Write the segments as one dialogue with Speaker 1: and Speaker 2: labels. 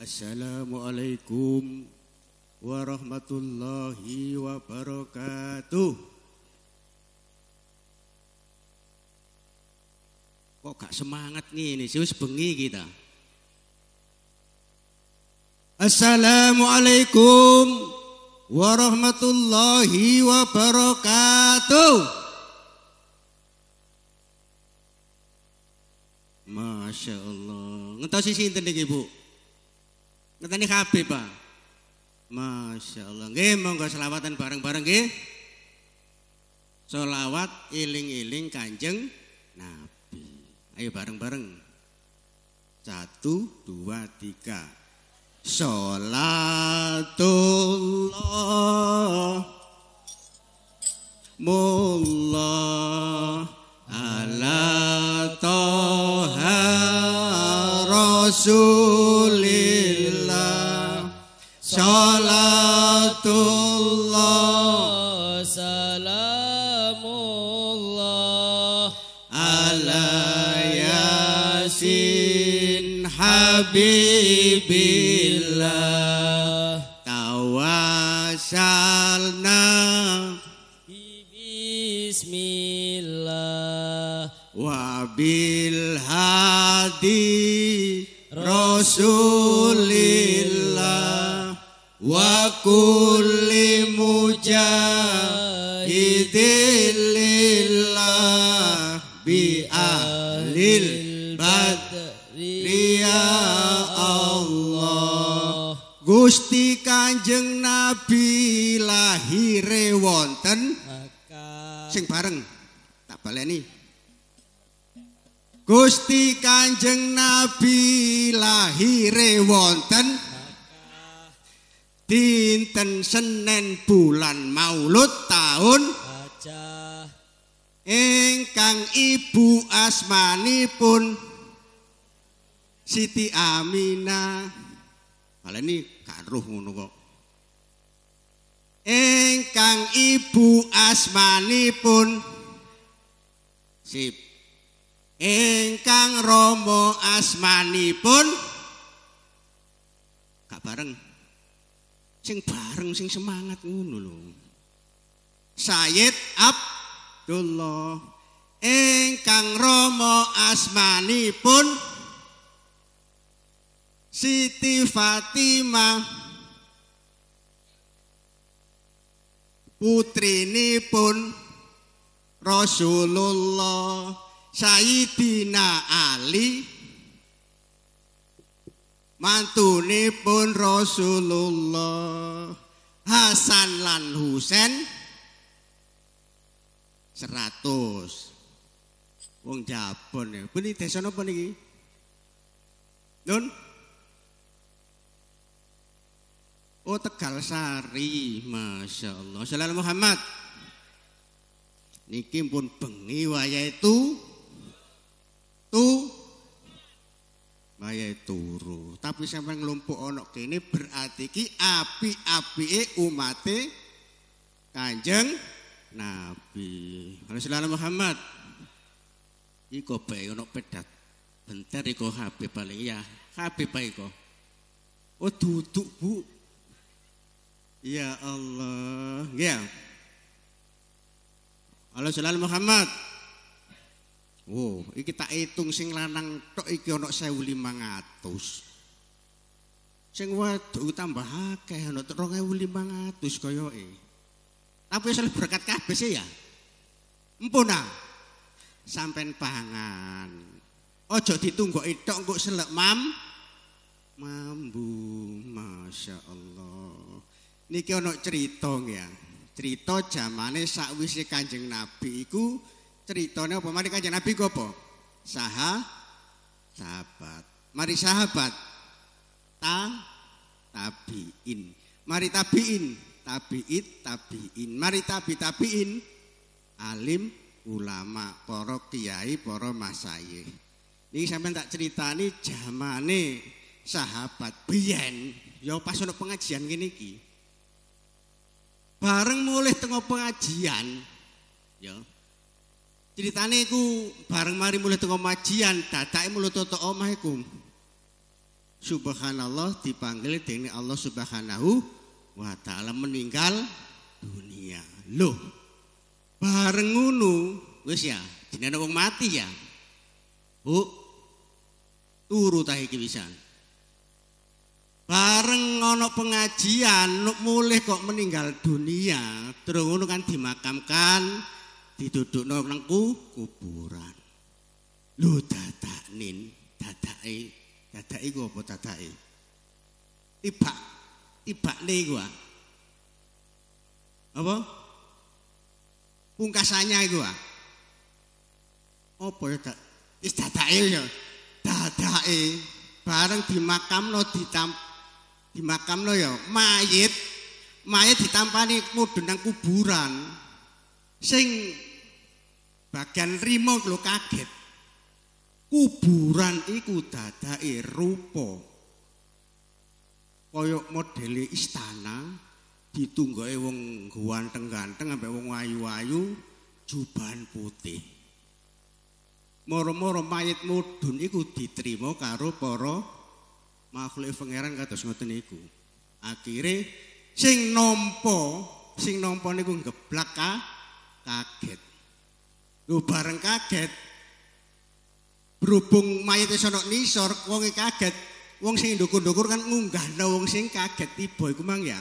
Speaker 1: Assalamualaikum warahmatullahi wabarakatuh. Kok gak semangat nih ini sius bengi kita. Assalamualaikum warahmatullahi wabarakatuh. Masya Allah. Ngetos sih inten nih ibu. Ngeteni KB, Pak. Masya Allah. Nggih, monggo selawatan bareng-bareng nggih. Selawat iling-iling Kanjeng Nabi. Ayo bareng-bareng. Satu, dua, tiga. Salatullah Mullah ala toha rasulillah Salatullah Ala Habibillah Tawasalna Bismillah Wabil hadi Rasul kulli mujahidin lillah bi ahlil badri ya Allah Gusti Kanjeng Nabi lahire wonten sing bareng tak baleni Gusti Kanjeng Nabi lahire wonten dinten Senin bulan Maulud tahun aja ingkang ibu asmanipun Siti Aminah kalian ini karuh ngono kok ingkang ibu asmanipun sip ingkang romo asmanipun gak bareng sing bareng sing semangat ngono lho. Sayyid Abdullah ingkang rama asmanipun Siti Fatimah putrinipun Rasulullah Sayyidina Ali pun Rasulullah Hasan lan Husain 100 wong Jabon ya puni desa napa niki Nun Oh Tegal Sari Masya Allah Salam Muhammad Niki pun bengi waya itu Tu wayahe turu. Tapi sampeyan nglumpuk ana kene berarti ki api-apike umate Kanjeng Nabi. Rasulullah Muhammad iki bae ana pedat. Bentar iku HP paling ya, HP bae iku. Oh duduk Bu. Ya Allah, ya. Halo Muhammad. Oh, iki tak hitung sing lanang tok iki ana 1500. Sing wedok tambah akeh ana 2500 koyoke. Tapi sel berkat kabeh ya. Empun nah. Sampen pangan. Ojo ditunggu itu kok selek mam. Mambu, Masya Allah. Ini ada cerita ya. Ah. Cerita zamannya sakwisi kanjeng Nabi itu Ceritanya apa? Mari kanjeng Nabi apa? Saha sahabat. Mari sahabat. Ta tabiin. Mari tabiin. Tabiit tabiin. Mari tabi tabiin. Alim ulama, para kiai, para masayih. Ini sampai tak ceritani zamane sahabat biyen ya pas ono pengajian ngene iki. Bareng mulih tengok pengajian ya Ceritane iku bareng mari mulai teko majian, dadake mulai toto omah iku. Subhanallah dipanggil ini Allah Subhanahu wa taala meninggal dunia. Loh, bareng ngono wis ya, jenenge wong mati ya. Bu, turu ta iki wisan. Bareng ana pengajian mulih kok meninggal dunia, terus ngono kan dimakamkan duduk nang kuburan. lu Lho dadaknin, dadake, dadake gua apa dadake? Tibak, tibakne iku ah. Apa? Pungkasannya iku ah. Apa dadak? Ya, Wis dadake ya. Dadake bareng lo ditamp lo ya mayit mayit ditampani mudhun nang kuburan sing bagian rimo lo kaget kuburan iku dadai rupa kaya model istana ditunggai wong guanteng ganteng sampai wong wayu-wayu juban putih moro-moro mayat mudun iku diterima karo para makhluk pangeran kados ngoten niku akhire sing nampa sing nampa niku ngeblak kaget Lu bareng kaget. Berhubung mayatnya sono nisor, wonge kaget. Wong sing dukur-dukur kan ngunggahno wong sing kaget tiba iku mang ya.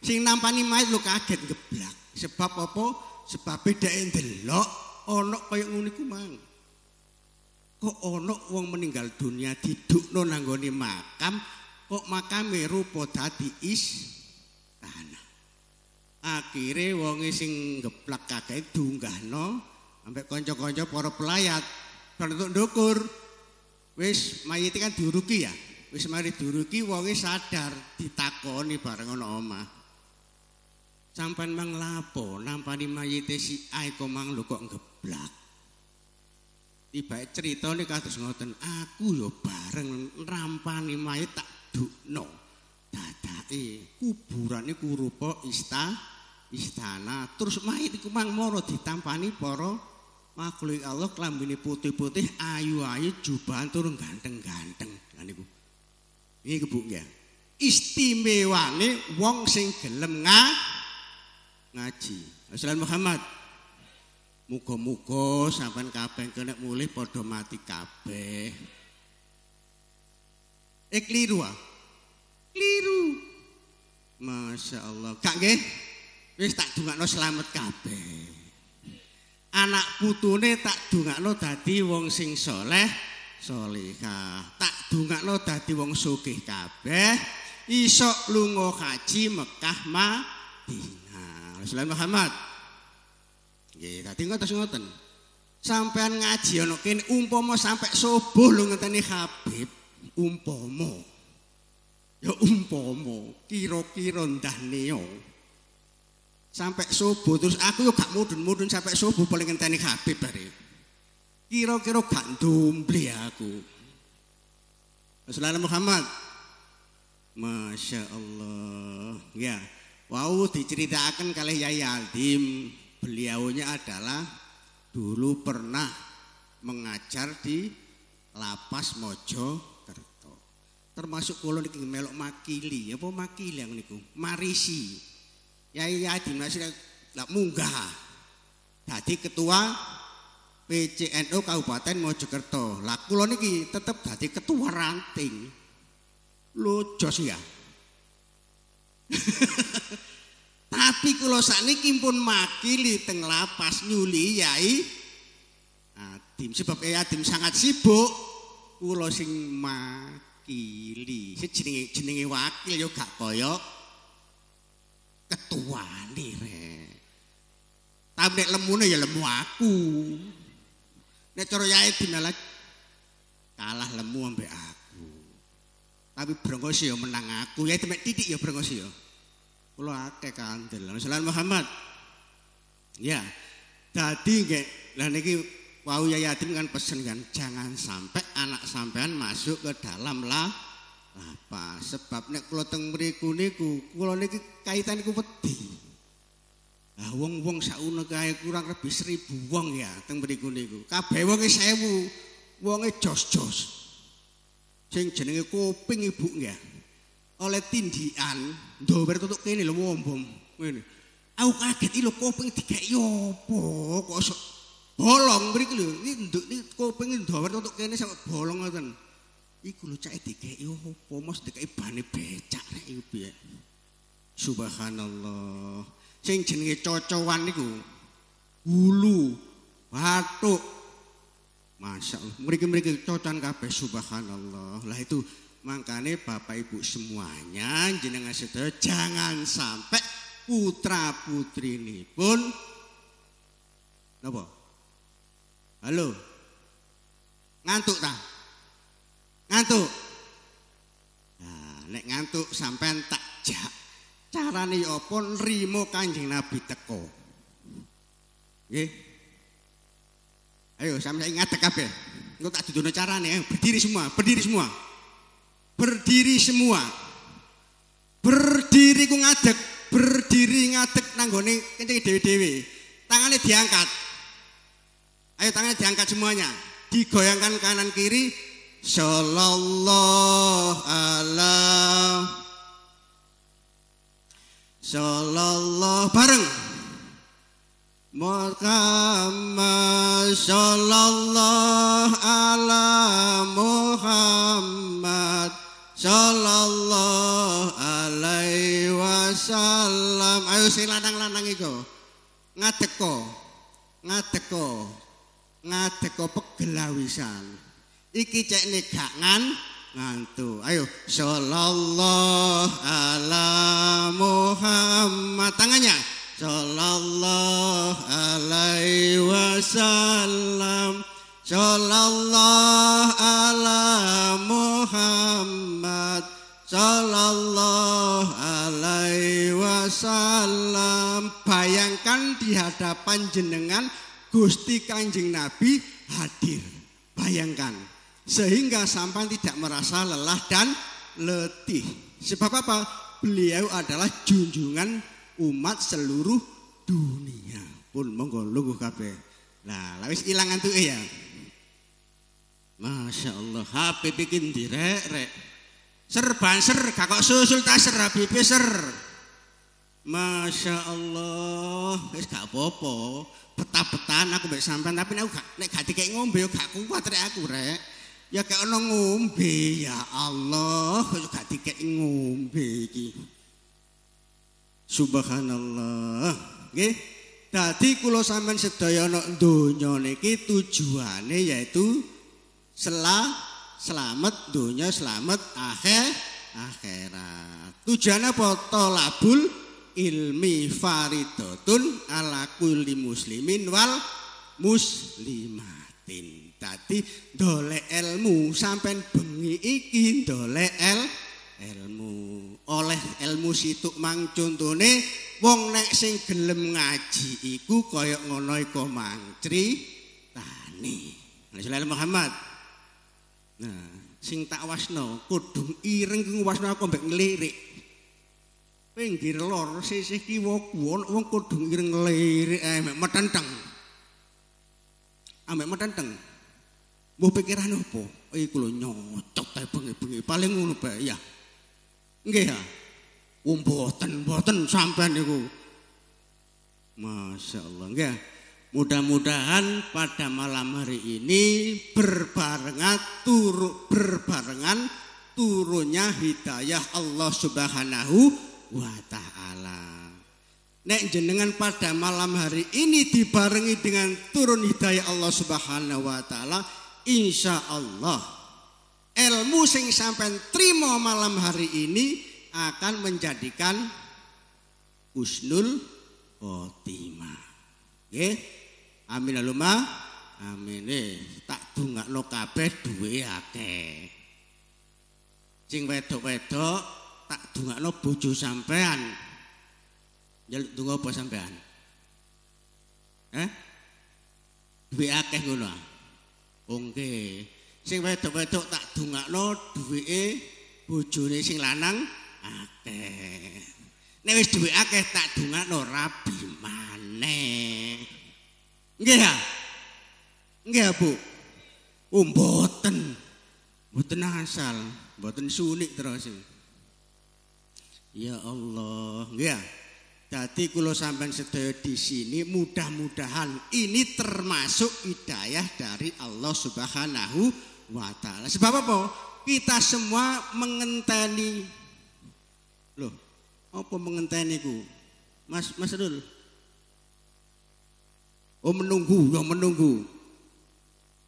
Speaker 1: Sing nampani mayat lu kaget geblak. Sebab apa? Sebab beda e ndelok ana kaya ngono iku mang. Kok ana wong meninggal dunia didukno nang gone makam, kok makame rupa dadi is tanah. Akhire wonge sing geblak kaget no ambek kanca-kanca para pelayat penduduk ndukur wis mayit kan diuruki ya wis mari diuruki wonge sadar ditakoni bareng ana omah sampean mang lapo nampani mayit si Aiko kok mang kok ngeblak tiba cerita nih kados ngoten aku ya bareng rampani mayit tak dukno dadake kuburan iku rupa istana terus mayit iku mang moro ditampani para makhluk Allah kelambini putih-putih ayu-ayu jubahan turun ganteng-ganteng ini kebuknya istimewa ini wong sing gelem nga ngaji Rasulullah Muhammad muga-muga sampai kabeh kena mulih podo mati kabeh eh keliru ah keliru Masya Allah kak nge wis tak dungak no selamat kabeh anak putune tak dungakno dadi wong sing saleh salihah tak dungakno dadi wong sugih kabeh iso lunga haji Mekah Madinah Rasulullah Muhammad nggih dadi ngoten ngoten sampean ngaji ana kene umpama sampe subuh lho Habib umpama ya umpama kira-kira ndah neo sampai subuh terus aku yo gak mudun-mudun sampai subuh paling ngenteni Habib bare. Kira-kira gak ndomble ya aku. Rasulullah Muhammad. Masya Allah. Ya, wow diceritakan kali Yai Aldim. Beliaunya adalah dulu pernah mengajar di lapas Mojo Termasuk kalau ini melok makili, apa makili yang niku? Marisi. Yai Yadi Masyid lak munggah dadi ketua PCNU Kabupaten Mojokerto. Lah kula niki tetep dadi ketua ranting. Lucu sih ya. Tapi kula sakniki pun makili teng lapas nyuli Yai Adim sebab Yai Adim sangat sibuk kula sing makili. Sejenenge jenenge wakil yo gak koyok ketuane rek. Tapi nek lemune ya lemu aku. Nek cara yae kalah lemu ambek aku. Tapi brengos ya menang aku. Ya temek titik ya brengos ya. Kula kan, kandel. Salam Muhammad. Ya. Dadi nggih lah niki wau Yayatin kan pesen kan jangan sampai anak sampean masuk ke dalam lah apa sebab nek kula teng mriku niku kula niki kaitan niku wedi Nah, wong-wong sakune kae kurang lebih 1000 wong ya teng mriku niku kabeh wong e 1000 wong jos-jos sing jenenge kuping ibu ya oleh tindian ndower tutuk kene lho wong-wong ngene aku kaget lho kuping dikek yo apa kok bolong mriku lho iki nduk iki kuping ndower tutuk kene sak bolong ngoten iku lu cek dikei opo oh, mos dikei bane becak rek iku piye subhanallah sing jenenge cocowan niku hulu batuk masyaallah mriki-mriki cocan kabeh subhanallah lah itu makanya bapak ibu semuanya jenengan sedaya jangan sampai putra putri ini pun apa? halo ngantuk tak? Ngantuk. Nah, nek ngantuk sampean tak jak. Carane nih ya apa nrimo Kanjeng Nabi teko. Nggih. Ayo sampeyan ingat kabeh. Engko tak dudono carane, nih, berdiri semua, berdiri semua. Berdiri semua. Berdiri ku ngadeg, berdiri ngadeg nanggone kencing dewe-dewe Tangannya diangkat. Ayo tangannya diangkat semuanya. Digoyangkan kanan kiri, sallallahu ala sallallahu bareng Muhammad sallallahu ala Muhammad sallallahu alaihi wasallam ayo sing lanang-lanang iku ngadeko ngadeko ngadeko pegelawisan Iki cek nih gak ngan ngantu. Ayo, sallallahu ala Muhammad. Tangannya, sallallahu alaihi wasallam. Sallallahu ala Muhammad. Sallallahu alaihi wasallam. Bayangkan di hadapan jenengan Gusti Kanjeng Nabi hadir. Bayangkan sehingga sampan tidak merasa lelah dan letih. Sebab apa? Beliau adalah junjungan umat seluruh dunia. Pun monggo lungguh kape. Nah, lawis hilangan tuh ya. Masya Allah, HP bikin direk-rek. Ser banser, kakak susul taser, HPP ser. Masya Allah, wis gak popo. petah petan aku baik sampean tapi nek gak nek hati kayak ngombe gak kuat rek aku rek. Ya kayak ono ngombe ya Allah, kok gak dikek ngombe iki. Subhanallah. Nggih. Dadi kula sampean sedaya ana donya niki tujuane yaitu selah selamat donya selamat akhir akhirat. Tujuane apa? Talabul ilmi faridotun ala kulli muslimin wal muslimatin. Dadi dole ilmu sampean bengi iki dole ilmu. Oleh ilmu situk mang wong nek sing gelem ngaji iku kaya ngono iku mantri tani. Rasulullah Muhammad. Nah, sing tak wasno kudung ireng ku wasno aku mbek ngelirik. Pinggir lor sisih kuwon wong kudung ireng ngelirik Amek eh, metenteng. Amek ah, metenteng. mau pikiran apa? Eh oh, kula nyocok kae bengi-bengi paling ngono bae ya. enggak ya. Wong boten boten sampean niku. Masya Allah nggih. Ya. Mudah-mudahan pada malam hari ini berbarengan turu berbarengan turunnya hidayah Allah Subhanahu wa taala. Nek jenengan pada malam hari ini dibarengi dengan turun hidayah Allah Subhanahu wa taala, insya Allah ilmu sing sampean terima malam hari ini akan menjadikan usnul otima Oke, amin aluma amin eh, tak dungakno kabeh duwe akeh sing wedok-wedok tak tunggak lo bucu sampean Jaluk tunggu apa sampean eh duwe akeh ngono ah. Oke. Sing wedok-wedok tak dungakno duweke bojone sing lanang akeh. Nek wis duwe akeh tak dungakno rabi maneh. Nggih ya? Nggih, Bu. Oh, mboten. Mboten asal, mboten sunik terus. Ya Allah, nggih ya? Jadi kalau sampai sedaya di sini mudah-mudahan ini termasuk hidayah dari Allah Subhanahu wa taala. Sebab apa? Kita semua mengenteni loh, apa mengenteni ku? Mas Mas Dul. Oh menunggu, ya menunggu.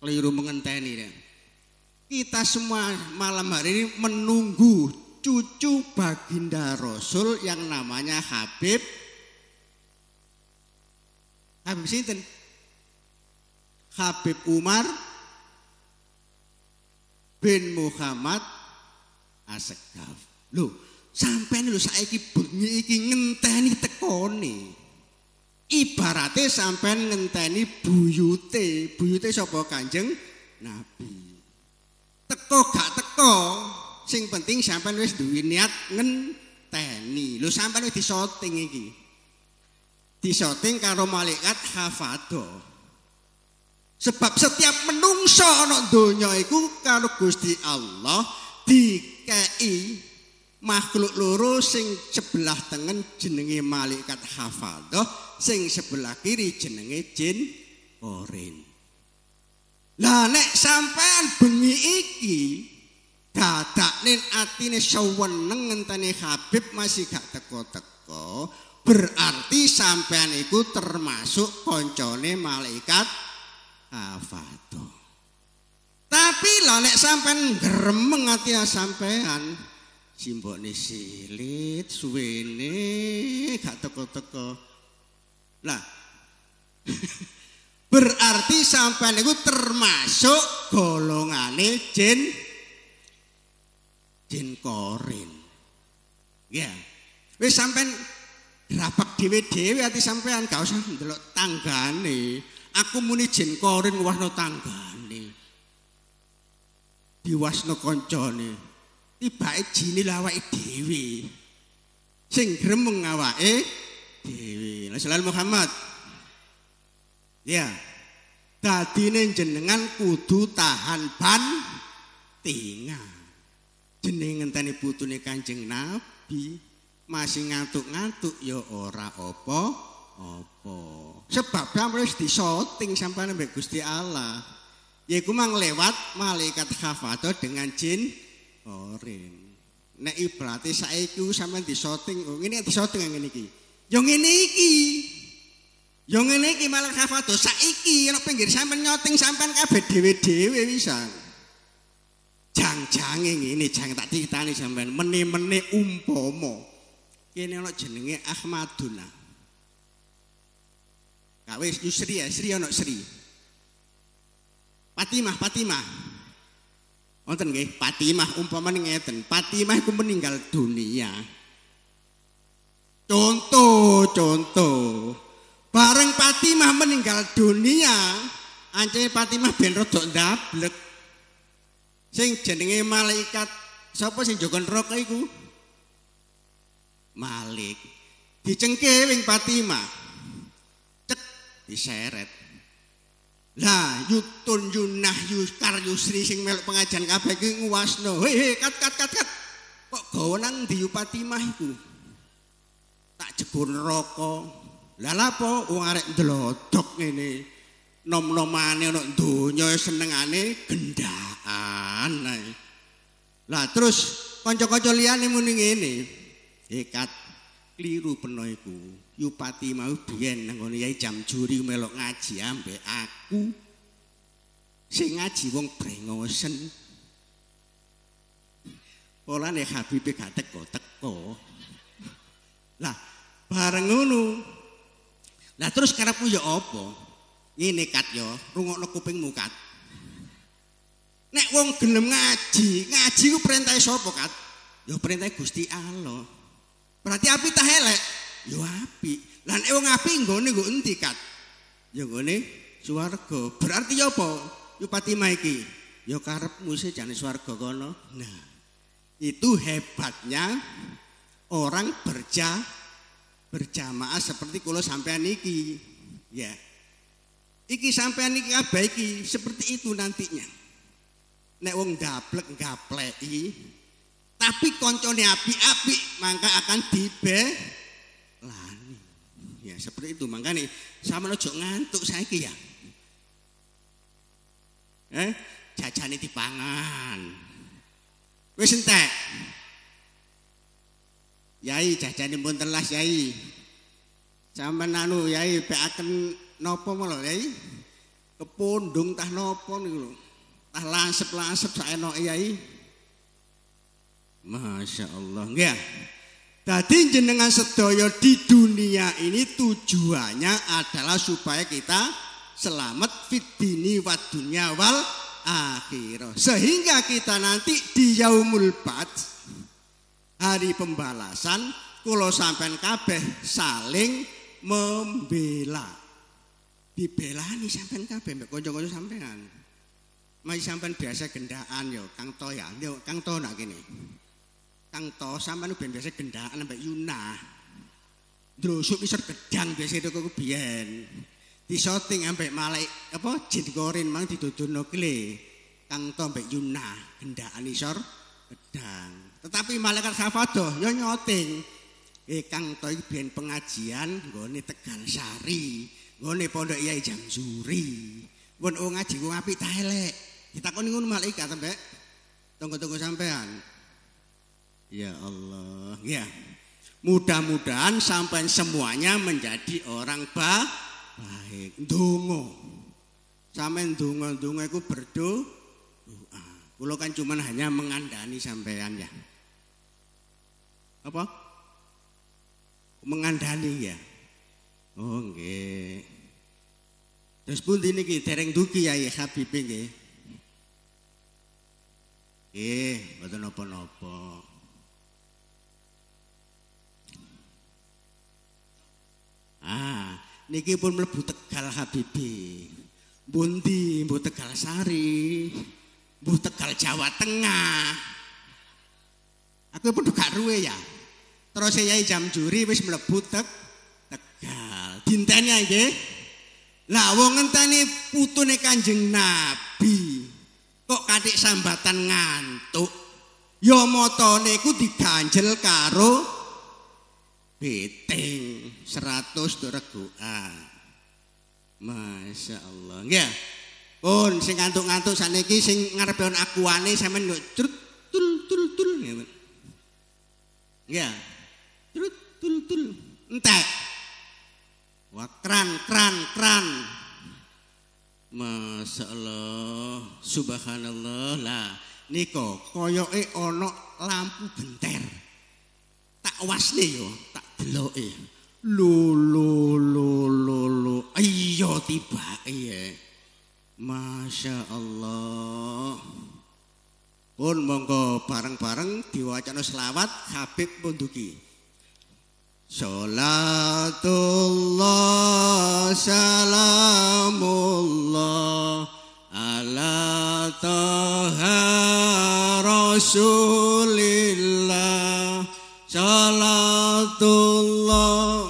Speaker 1: Keliru mengenteni ya. Kita semua malam hari ini menunggu cucu baginda Rasul yang namanya Habib. Habib Sinten. Habib Umar bin Muhammad Asegaf. Loh, sampai lu saiki bengi iki ngenteni tekone. Ibarate sampai ngenteni buyute, buyute sapa Kanjeng Nabi. Teko gak teko, sing penting sampean wis duwi niat ngenteni lho sampean wis di syuting iki di syuting karo malaikat hafado sebab setiap menungso ana donya iku karo Gusti Allah dikai makhluk loro sing sebelah tengen jenenge malaikat hafado sing sebelah kiri jenenge jin orin lah nek sampean bengi iki dadakne atine seweneng ngenteni Habib masih gak teko-teko berarti sampean iku termasuk koncone malaikat afato tapi lah nek sampean gremeng ati sampean simbokne silit suwene gak teko-teko Nah. berarti sampean iku termasuk golongane jin Den Korin. Ya. Yeah. Wis sampean rapak dhewe-dhewe ati sampean gak usah ndelok tanggane. Aku muni Den Korin ngwasno tanggane. Diwasno kancane. Tibake jini lawake dhewe. Sing gremeng awake dhewe. Rasulullah Muhammad. Ya. Yeah. Dadine jenengan kudu tahan ban tinga. jeneng ngenteni putune Kanjeng Nabi masi ngantuk-ngantuk ya ora apa apa sebab wis di syuting sampean mbek Gusti Allah ya iku lewat malaikat hafato dengan jin orin nek ibrate saiki sampean di syuting oh ngene di syuting ngene iki yo ngene iki yo ngene iki malaikat hafato saiki nek pinggir sampean nyoting sampean kabeh dhewe-dhewe wisan jang-jange ngene jang tak critani sampean meni meni umpama kene ana jenenge Ahmaduna gak wis Yusri ya Sri ana Sri Fatimah Fatimah wonten nggih Fatimah umpo ngeten Fatimah iku meninggal dunia contoh contoh bareng Fatimah meninggal dunia Ance Fatimah ben rodok ndablek sing jenenge malaikat sapa sing jaga neraka iku Malik dicengke wing Fatima cek diseret lah yutun yunah yuskar yusri sing melu pengajian kabeh iki nguwasno hehe kat kat kat kat kok gawenan di Fatima iku tak jebur neraka lah lapo wong arek ndelodok ngene nom-nomane ana donya senengane gendang aneh. Lah terus kanca-kanca liyane muni ngene. Ikat kliru peno iku. Yupati mau biyen nang Yai jam juri melok ngaji Ampe aku. Sing ngaji wong brengosen. Polane Habibe gak teko teko. Lah bareng ngono. Lah terus karepmu ya apa? Ngene kat yo, rungokno kupingmu kat. Nek wong gelem ngaji, ngaji ku perintah sapa, Kat? Ya perintah Gusti Allah. Berarti api tak elek, ya api. Lan wong api nggone nggo endi, Kat? Ya nggone swarga. Berarti ya apa? Yo ya Fatimah iki. Ya karepmu sih jane swarga kono. Nah, itu hebatnya orang berja berjamaah seperti kulo sampean iki ya iki sampean iki kabeh iki seperti itu nantinya nek wong gablek gapleki tapi koncone api-api maka akan dibelani. ya seperti itu makanya sama lo ngantuk saya kia eh jajan itu pangan wes entek yai jajan ini pun telas yai sama nanu yai pe akan nopo malo yai kepundung tah nopo nih tah lasep-lasep no yai. Masya Allah, ya. Tadi jenengan sedoyo di dunia ini tujuannya adalah supaya kita selamat fitini wat dunia wal akhirah. Sehingga kita nanti di yaumul bat hari pembalasan kalau sampean kabeh saling membela. dibela nih sampean kabeh mbek kanca-kanca sampean. Mai sampean biasa gendaan yo, Kang To ya. Yo, Kang To nak kene. Kang To sampean ben biasa gendaan mbek Yuna. Drosuk iso gedang biasa itu kok biyen. Di syuting mbek malaik apa jin gorin mang didudono kle. Kang To mbek Yuna gendaan isor gedang. Tetapi malaikat Safado yo nyoting. Eh Kang To iki biyen pengajian nggone Tegal Sari, nggone Pondok Yai Jamzuri. Wong ngaji ku apik ta elek. Ditakoni ngono malaikat sampai tunggu-tunggu sampean. Ya Allah, ya. Mudah-mudahan sampai semuanya menjadi orang ba baik. Dungo. Sampai dungo-dungo itu berdoa. Kulo kan cuman hanya mengandani sampean ya. Apa? Mengandani ya. Oke. Oh, nggih. Terus pun ini dereng duki ya, ya Habib nggih. Nggih, mboten napa-napa. Ah, niki pun mlebu Tegal Habibi. Bundi, mbuh Tegal Sari, mbuh Tegal Jawa Tengah. Aku pun gak ruwe ya. Terus saya jam juri wis mlebu tek Tegal. Dinteni ya, nggih. Lah wong ngenteni putune Kanjeng Nabi. kok katik sambatan ngantuk ya motone ku diganjel karo beting 100 tuh reguan Masya pun sing ngantuk-ngantuk sana sing ngarepeon akuane sama nggak cerut tul tul tul ya ya cerut tul entek wah kran kran kran Masya Allah, subhanallah lah. Niko, koyoke ono lampu benter. Tak wasne yo, tak beloke. Lu lu lu Ayo tiba iya. Masya Allah. Pun monggo bareng-bareng diwacana selawat Habib Munduki. Salatullah salamullah ala taha rasulillah Salatullah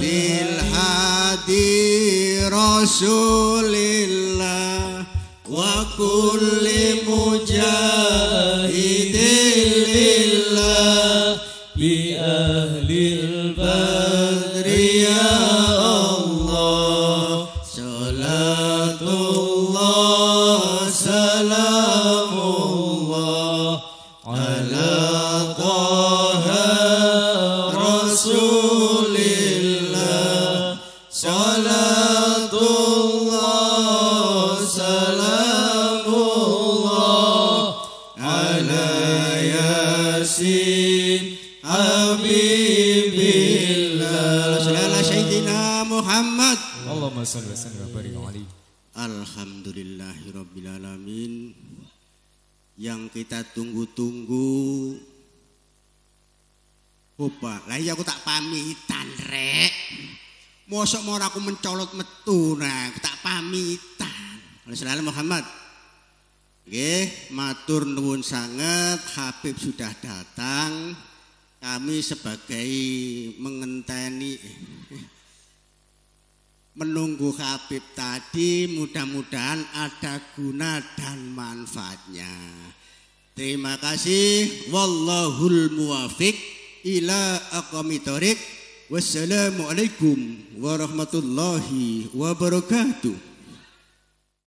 Speaker 1: bil hadi rasulillah wa kulli Alhamdulillahirrabbilalamin Yang kita tunggu-tunggu Coba, lah iya aku tak pamitan rek. Mosok mau aku mencolot metu nah, aku tak pamitan. Alhamdulillah Muhammad. Oke, matur nuwun sangat Habib sudah datang. Kami sebagai mengenteni menunggu Habib tadi mudah-mudahan ada guna dan manfaatnya. Terima kasih. Wallahul muwafiq ila aqamitorik. Wassalamualaikum warahmatullahi wabarakatuh.